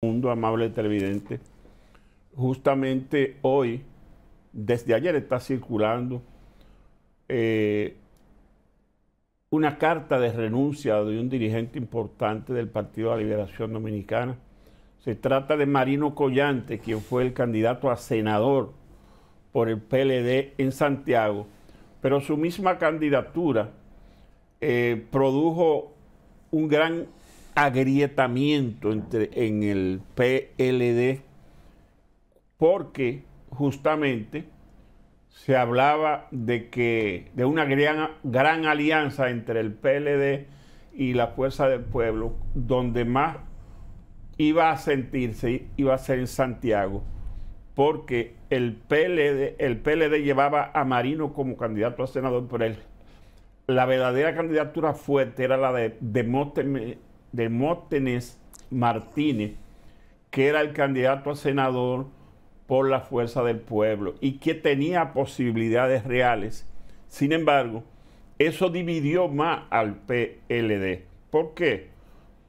mundo, amable televidente. Justamente hoy, desde ayer está circulando eh, una carta de renuncia de un dirigente importante del Partido de la Liberación Dominicana. Se trata de Marino Collante, quien fue el candidato a senador por el PLD en Santiago, pero su misma candidatura eh, produjo un gran agrietamiento entre, en el PLD porque justamente se hablaba de que de una gran, gran alianza entre el PLD y la Fuerza del Pueblo, donde más iba a sentirse iba a ser en Santiago, porque el PLD, el PLD llevaba a Marino como candidato a senador, por él, la verdadera candidatura fuerte era la de Demóstenes Demóstenes Martínez, que era el candidato a senador por la fuerza del pueblo y que tenía posibilidades reales. Sin embargo, eso dividió más al PLD. ¿Por qué?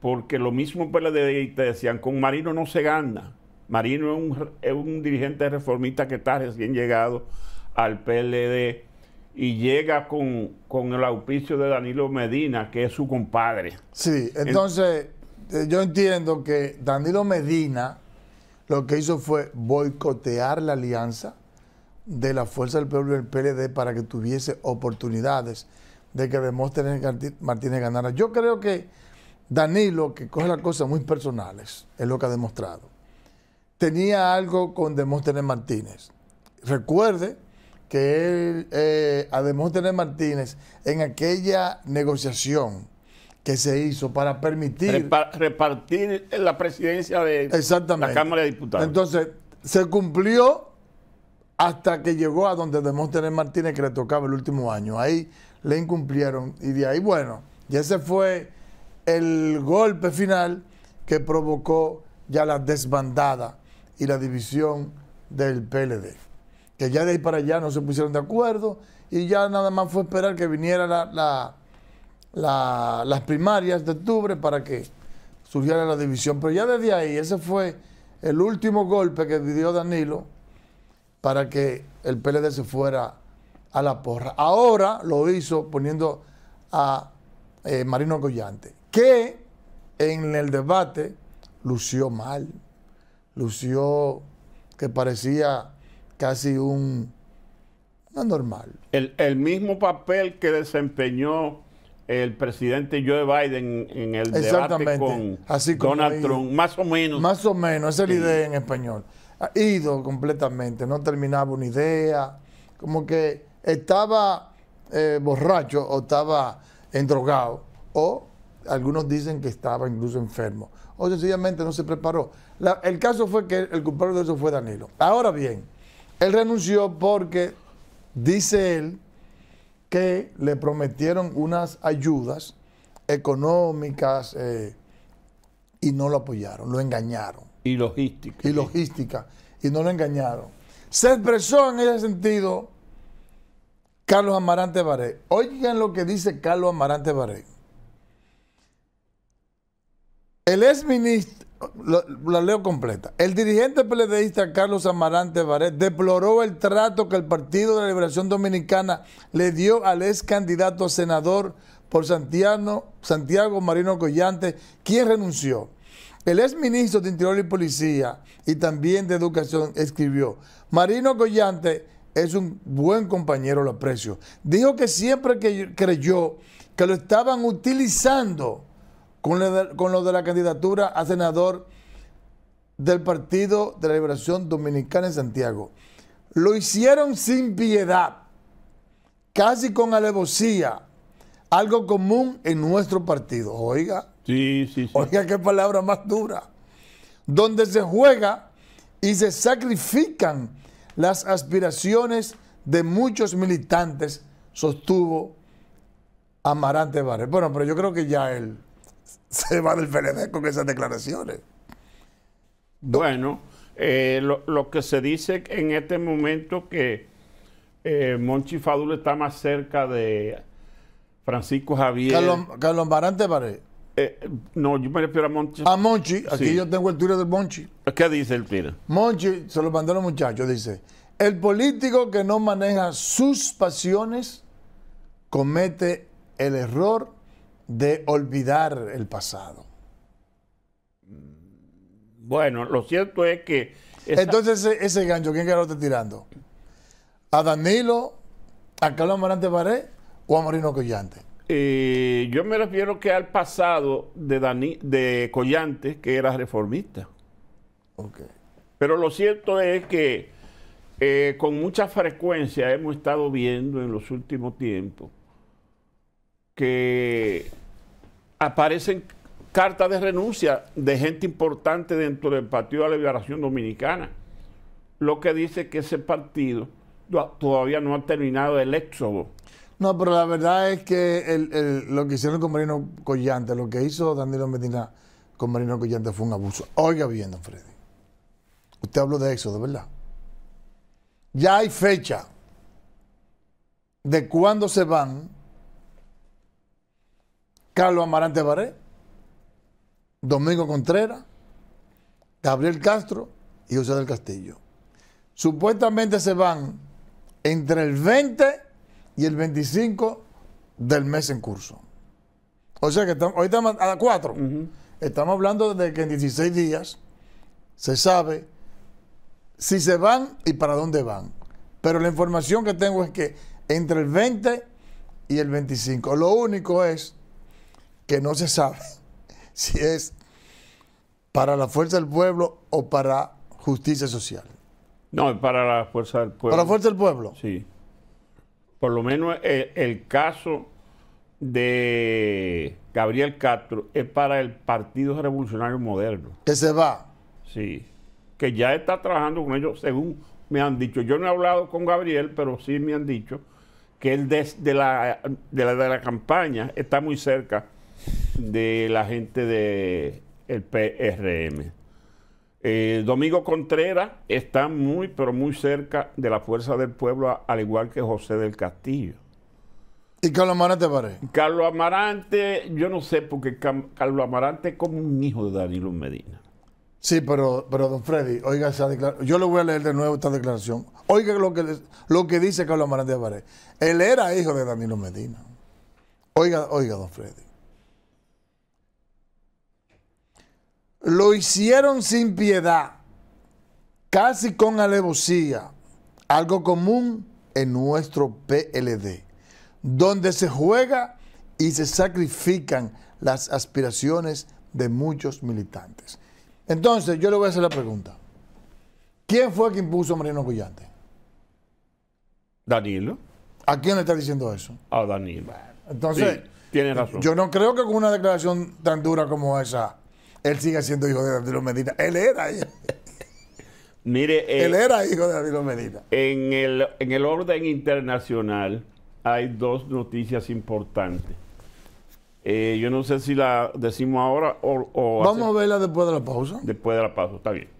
Porque lo mismo PLD te decían, con Marino no se gana. Marino es un, es un dirigente reformista que está recién llegado al PLD y llega con, el auspicio de Danilo Medina, que es su compadre. Sí, entonces eh, yo entiendo que Danilo Medina lo que hizo fue boicotear la alianza de la Fuerza del Pueblo del PLD para que tuviese oportunidades de que Demóstenes Martínez ganara. Yo creo que Danilo, que coge las cosas muy personales, es lo que ha demostrado, tenía algo con Demóstenes Martínez. Recuerde que él, eh, Martínez, en aquella negociación que se hizo para permitir... repartir la presidencia de la Cámara de Diputados. Entonces, se cumplió hasta que llegó a donde Demóstenes Martínez que le tocaba el último año. Ahí le incumplieron y de ahí, bueno, ya ese fue el golpe final que provocó ya la desbandada y la división del PLD que ya de ahí para allá no se pusieron de acuerdo y ya nada más fue esperar que viniera la, las primarias de octubre para que surgiera la división. Pero ya desde ahí, ese fue el último golpe que dio Danilo para que el PLD se fuera a la porra. Ahora lo hizo poniendo a eh, Marino Goyante, que en el debate lució mal, lució que parecía casi un, anormal. normal. El, mismo papel que desempeñó el presidente Joe Biden en el debate con Donald Trump, más o menos. Más o menos, esa es la idea en español. Ha ido completamente, no terminaba una idea, como que estaba eh, borracho o estaba endrogado, o algunos dicen que estaba incluso enfermo, o sencillamente no se preparó. el caso fue que el culpable de eso fue Danilo. Ahora bien, él renunció porque dice él que le prometieron unas ayudas económicas eh, y no lo apoyaron, lo engañaron. Y logística. Y logística, y no lo engañaron. Se expresó en ese sentido Carlos Amarante Baré. Oigan lo que dice Carlos Amarante Baré. El ex ministro, la, leo completa. El dirigente peledeísta Carlos Amarante Barret deploró el trato que el Partido de la Liberación Dominicana le dio al ex candidato a senador por Santiago, Santiago Marino Goyante quien renunció. El ex ministro de Interior y Policía y también de Educación escribió, Marino Collante es un buen compañero, lo aprecio. Dijo que siempre que creyó que lo estaban utilizando con, lo de la candidatura a senador del Partido de la Liberación Dominicana en Santiago. Lo hicieron sin piedad, casi con alevosía, algo común en nuestro partido. Oiga, sí, sí, oiga qué palabra más dura. Donde se juega y se sacrifican las aspiraciones de muchos militantes, sostuvo Amarante Barres. Bueno, pero yo creo que ya él se va del PLD con esas declaraciones. Bueno, eh, lo, que se dice en este momento que eh, Monchi Fadul está más cerca de Francisco Javier. Carlos, Barante eh, no, yo me refiero a Monchi. A Monchi, aquí yo tengo el tiro de Monchi. ¿Qué dice el tiro? Monchi, se lo mandó a los muchachos, dice, el político que no maneja sus pasiones comete el error de olvidar el pasado. Bueno, lo cierto es que... Entonces ese, gancho, ¿quién que lo está tirando? ¿A Danilo, a Carlos Amarante Baré o a Marino Collante? Eh, yo me refiero que al pasado de, Dani, de Collante, que era reformista. Okay. Pero lo cierto es que eh, con mucha frecuencia hemos estado viendo en los últimos tiempos que aparecen cartas de renuncia de gente importante dentro del Partido de la Liberación Dominicana, lo que dice que ese partido todavía no ha terminado el éxodo. No, pero la verdad es que lo que hicieron con Marino Collante, lo que hizo Danilo Medina con Marino Collante fue un abuso. Oiga bien, don Freddy. Usted habló de éxodo, ¿verdad? Ya hay fecha de cuándo se van Carlos Amarante Baré, Domingo Contreras, Gabriel Castro y José del Castillo. Supuestamente se van entre el 20 y el 25 del mes en curso. O sea que hoy estamos a las 4. Estamos hablando de que en 16 días se sabe si se van y para dónde van. Pero la información que tengo es que entre el 20 y el 25. Lo único es que no se sabe si es para la fuerza del pueblo o para justicia social. No, es para la fuerza del pueblo. Para la fuerza del pueblo. Sí. Por lo menos el, caso de Gabriel Castro es para el Partido Revolucionario Moderno. Que se va. Sí. Que ya está trabajando con ellos, según me han dicho. Yo no he hablado con Gabriel, pero sí me han dicho que él desde de la, de la campaña está muy cerca de la gente del el PRM. Eh, Domingo Contreras está muy, pero muy cerca de la Fuerza del Pueblo, al igual que José del Castillo. ¿Y Carlos Amarante parece? Carlos Amarante, yo no sé, porque Carlos Amarante es como un hijo de Danilo Medina. Sí, pero, pero don Freddy, oiga esa declaración. Yo le voy a leer de nuevo esta declaración. Oiga lo que, lo que dice Carlos Amarante Él era hijo de Danilo Medina. Oiga, oiga, don Freddy. lo hicieron sin piedad, casi con alevosía, algo común en nuestro PLD, donde se juega y se sacrifican las aspiraciones de muchos militantes. Entonces, yo le voy a hacer la pregunta. ¿Quién fue quien puso a Mariano Danilo. ¿A quién le está diciendo eso? A Danilo. Entonces, tiene razón. Yo no creo que con una declaración tan dura como esa él sigue siendo hijo de Danilo Medina. Él era eh. Mire, eh, él era hijo de Danilo Medina. En el, en el orden internacional hay dos noticias importantes. Eh, yo no sé si la decimos ahora o... Vamos a verla después de la pausa. Después de la pausa, está bien.